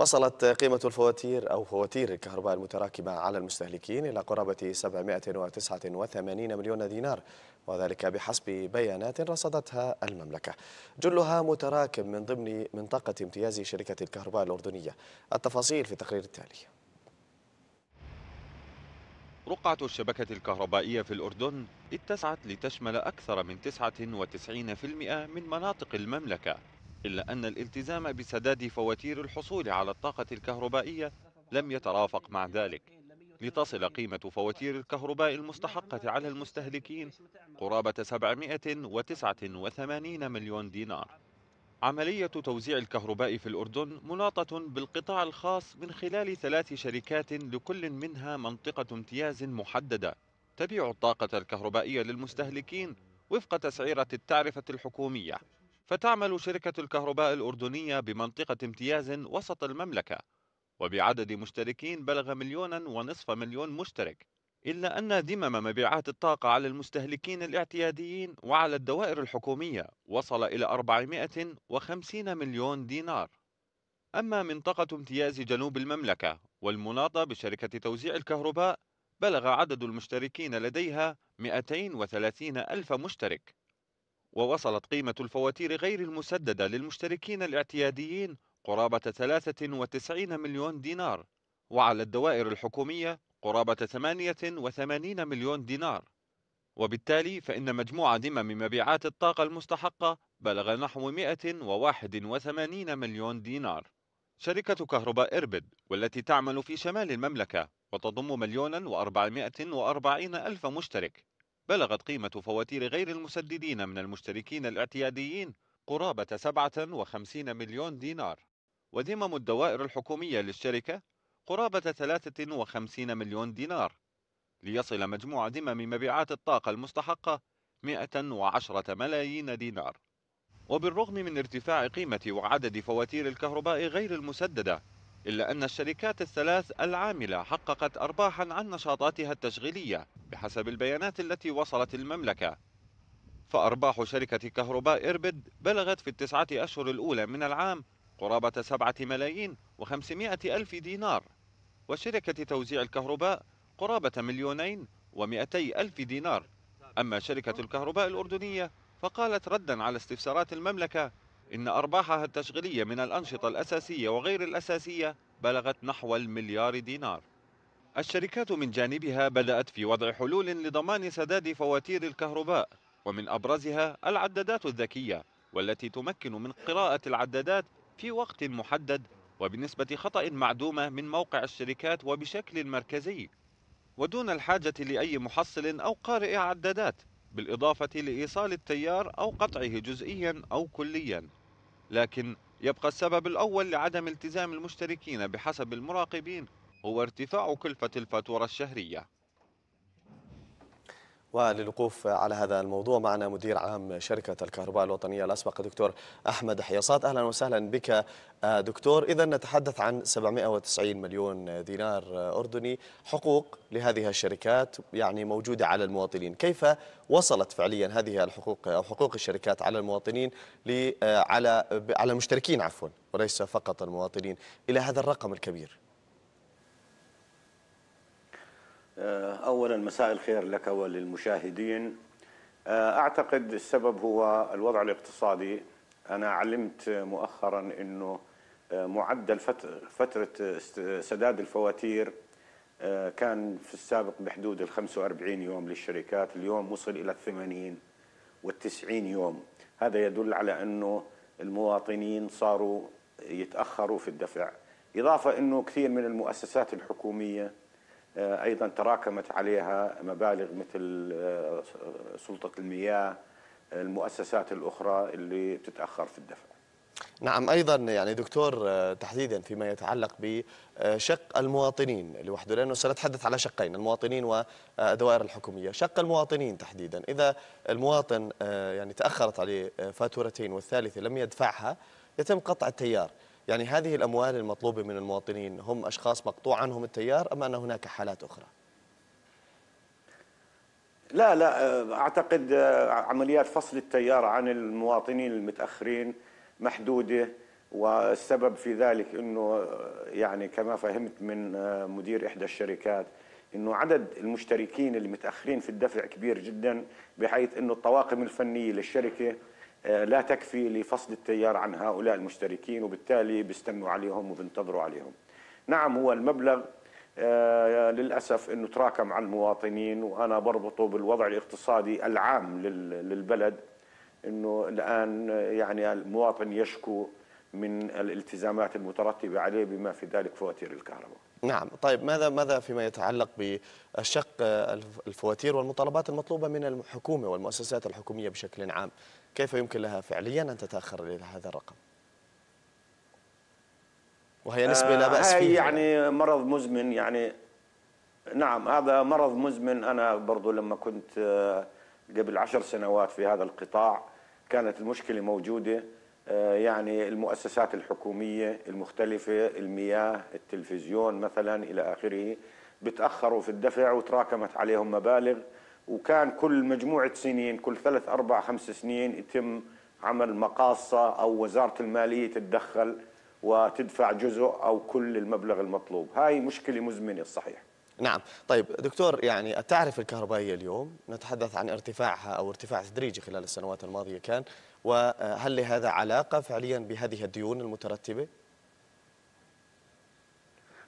وصلت قيمة الفواتير أو فواتير الكهرباء المتراكمة على المستهلكين إلى قرابة 789 مليون دينار وذلك بحسب بيانات رصدتها المملكة جلها متراكم من ضمن منطقة امتياز شركة الكهرباء الأردنية التفاصيل في التقرير التالي رقعة الشبكة الكهربائية في الأردن اتسعت لتشمل أكثر من 99% من مناطق المملكة إلا أن الالتزام بسداد فواتير الحصول على الطاقة الكهربائية لم يترافق مع ذلك لتصل قيمة فواتير الكهرباء المستحقة على المستهلكين قرابة 789 مليون دينار عملية توزيع الكهرباء في الأردن مناطة بالقطاع الخاص من خلال ثلاث شركات لكل منها منطقة امتياز محددة تبيع الطاقة الكهربائية للمستهلكين وفق تسعيرة التعرفة الحكومية فتعمل شركة الكهرباء الأردنية بمنطقة امتياز وسط المملكة وبعدد مشتركين بلغ مليونا ونصف مليون مشترك إلا أن دمم مبيعات الطاقة على المستهلكين الاعتياديين وعلى الدوائر الحكومية وصل إلى 450 مليون دينار أما منطقة امتياز جنوب المملكة والمناطة بشركة توزيع الكهرباء بلغ عدد المشتركين لديها 230 ألف مشترك ووصلت قيمة الفواتير غير المسددة للمشتركين الاعتياديين قرابة 93 مليون دينار وعلى الدوائر الحكومية قرابة 88 مليون دينار وبالتالي فإن مجموع ذمم مبيعات الطاقة المستحقة بلغ نحو 181 مليون دينار شركة كهرباء إربد والتي تعمل في شمال المملكة وتضم مليونا وأربعمائة وأربعين ألف مشترك بلغت قيمة فواتير غير المسددين من المشتركين الاعتياديين قرابة 57 مليون دينار وذمم الدوائر الحكومية للشركة قرابة 53 مليون دينار ليصل مجموع ذمم مبيعات الطاقة المستحقة 110 ملايين دينار وبالرغم من ارتفاع قيمة وعدد فواتير الكهرباء غير المسددة إلا أن الشركات الثلاث العاملة حققت أرباحا عن نشاطاتها التشغيلية بحسب البيانات التي وصلت المملكة فأرباح شركة كهرباء إربد بلغت في التسعة أشهر الأولى من العام قرابة سبعة ملايين وخمسمائة ألف دينار وشركة توزيع الكهرباء قرابة مليونين ومئتي ألف دينار أما شركة الكهرباء الأردنية فقالت ردا على استفسارات المملكة إن أرباحها التشغيلية من الأنشطة الأساسية وغير الأساسية بلغت نحو المليار دينار الشركات من جانبها بدأت في وضع حلول لضمان سداد فواتير الكهرباء ومن أبرزها العدادات الذكية والتي تمكن من قراءة العدادات في وقت محدد وبنسبة خطأ معدومة من موقع الشركات وبشكل مركزي ودون الحاجة لأي محصل أو قارئ عدادات بالإضافة لإيصال التيار أو قطعه جزئيا أو كليا لكن يبقى السبب الأول لعدم التزام المشتركين بحسب المراقبين هو ارتفاع كلفة الفاتورة الشهرية وللوقوف على هذا الموضوع معنا مدير عام شركة الكهرباء الوطنية الأسبق دكتور أحمد حيصات أهلا وسهلا بك آه، دكتور إذا نتحدث عن 790 مليون دينار أردني حقوق لهذه الشركات يعني موجودة على المواطنين كيف وصلت فعليا هذه الحقوق أو حقوق الشركات على المواطنين آه، على على المشتركين عفوا وليس فقط المواطنين إلى هذا الرقم الكبير آه، أولا مساء الخير لك وللمشاهدين آه، أعتقد السبب هو الوضع الاقتصادي أنا علمت مؤخرا أنه آه، معدل فترة سداد الفواتير كان في السابق بحدود ال 45 يوم للشركات اليوم وصل إلى 80 وال 90 يوم هذا يدل على أنه المواطنين صاروا يتأخروا في الدفع إضافة أنه كثير من المؤسسات الحكومية آه، ايضا تراكمت عليها مبالغ مثل آه، سلطه المياه المؤسسات الاخرى اللي بتتاخر في الدفع نعم ايضا يعني دكتور آه، تحديدا فيما يتعلق بشق المواطنين لوحده لانه سنتحدث على شقين المواطنين والدوائر الحكوميه، شق المواطنين تحديدا اذا المواطن يعني تاخرت عليه فاتورتين والثالثه لم يدفعها يتم قطع التيار، يعني هذه الأموال المطلوبة من المواطنين هم أشخاص مقطوع عنهم التيار أم أن هناك حالات أخرى؟ لا لا أعتقد عمليات فصل التيار عن المواطنين المتأخرين محدودة والسبب في ذلك أنه يعني كما فهمت من مدير إحدى الشركات انه عدد المشتركين المتأخرين في الدفع كبير جدا بحيث انه الطواقم الفنيه للشركه آه، لا تكفي لفصل التيار عن هؤلاء المشتركين وبالتالي بيستنوا عليهم وبينتظروا عليهم نعم هو المبلغ آه، للأسف أنه تراكم على المواطنين وأنا بربطه بالوضع الاقتصادي العام للبلد أنه الآن آه، يعني المواطن يشكو من الالتزامات المترتبة عليه بما في ذلك فواتير الكهرباء نعم طيب ماذا ماذا فيما يتعلق بالشق الفواتير والمطالبات المطلوبة من الحكومة والمؤسسات الحكومية بشكل عام كيف يمكن لها فعليا أن تتأخر إلى هذا الرقم وهي نسبة لا بأس آه، فيها يعني مرض مزمن يعني نعم هذا مرض مزمن أنا برضو لما كنت آه، قبل عشر سنوات في هذا القطاع كانت المشكلة موجودة آه، يعني المؤسسات الحكومية المختلفة المياه التلفزيون مثلا إلى آخره بتأخروا في الدفع وتراكمت عليهم مبالغ وكان كل مجموعة سنين كل ثلاث أربع خمس سنين يتم عمل مقاصة أو وزارة المالية تتدخل وتدفع جزء أو كل المبلغ المطلوب هاي مشكلة مزمنة صحيح نعم طيب دكتور يعني التعرفة الكهربائية اليوم نتحدث عن ارتفاعها أو ارتفاع تدريجي خلال السنوات الماضية كان وهل لهذا علاقة فعليا بهذه الديون المترتبة؟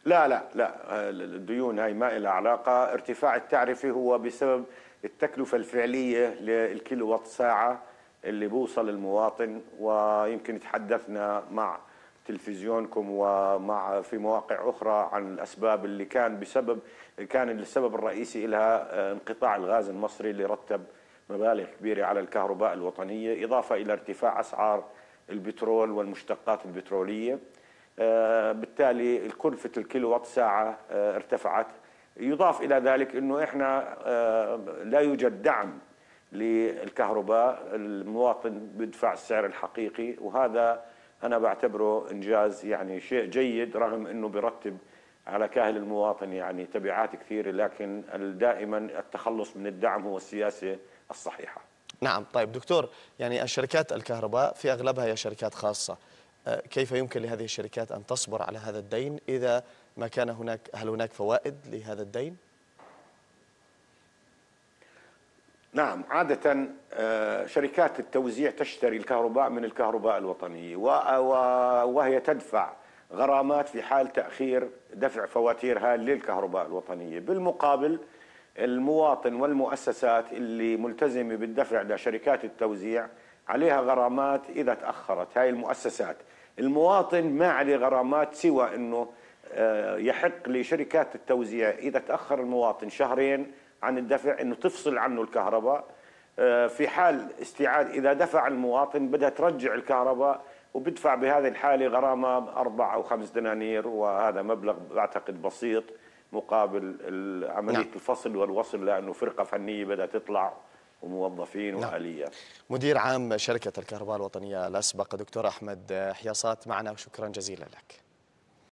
لا لا لا الديون هاي ما لها علاقة ارتفاع التعرفة هو بسبب التكلفة الفعلية للكيلو وات ساعة اللي بوصل المواطن ويمكن تحدثنا مع تلفزيونكم ومع في مواقع اخرى عن الاسباب اللي كان بسبب كان السبب الرئيسي لها آه، انقطاع الغاز المصري اللي رتب مبالغ كبيره على الكهرباء الوطنيه اضافه الى ارتفاع اسعار البترول والمشتقات البتروليه آه، بالتالي كلفه الكيلو وات ساعه آه، ارتفعت يضاف الى ذلك انه احنا لا يوجد دعم للكهرباء المواطن بيدفع السعر الحقيقي وهذا أنا بعتبره إنجاز يعني شيء جيد رغم أنه برتب على كاهل المواطن يعني تبعات كثيرة لكن دائما التخلص من الدعم هو السياسة الصحيحة نعم طيب دكتور يعني الشركات الكهرباء في أغلبها هي شركات خاصة أه، كيف يمكن لهذه الشركات أن تصبر على هذا الدين إذا ما كان هناك هل هناك فوائد لهذا الدين؟ نعم عادة آه، شركات التوزيع تشتري الكهرباء من الكهرباء الوطنية وهي تدفع غرامات في حال تأخير دفع فواتيرها للكهرباء الوطنية بالمقابل المواطن والمؤسسات اللي ملتزمة بالدفع لشركات التوزيع عليها غرامات إذا تأخرت هاي المؤسسات المواطن ما عليه غرامات سوى أنه آه، يحق لشركات التوزيع إذا تأخر المواطن شهرين عن الدفع انه تفصل عنه الكهرباء آه، في حال استيعاد اذا دفع المواطن بدها ترجع الكهرباء وبدفع بهذه الحاله غرامه اربع او خمس دنانير وهذا مبلغ بعتقد بسيط مقابل عمليه نعم. الفصل والوصل لانه فرقه فنيه بدها تطلع وموظفين نعم. واليات. مدير عام شركه الكهرباء الوطنيه الاسبق دكتور احمد حياصات معنا وشكرا جزيلا لك.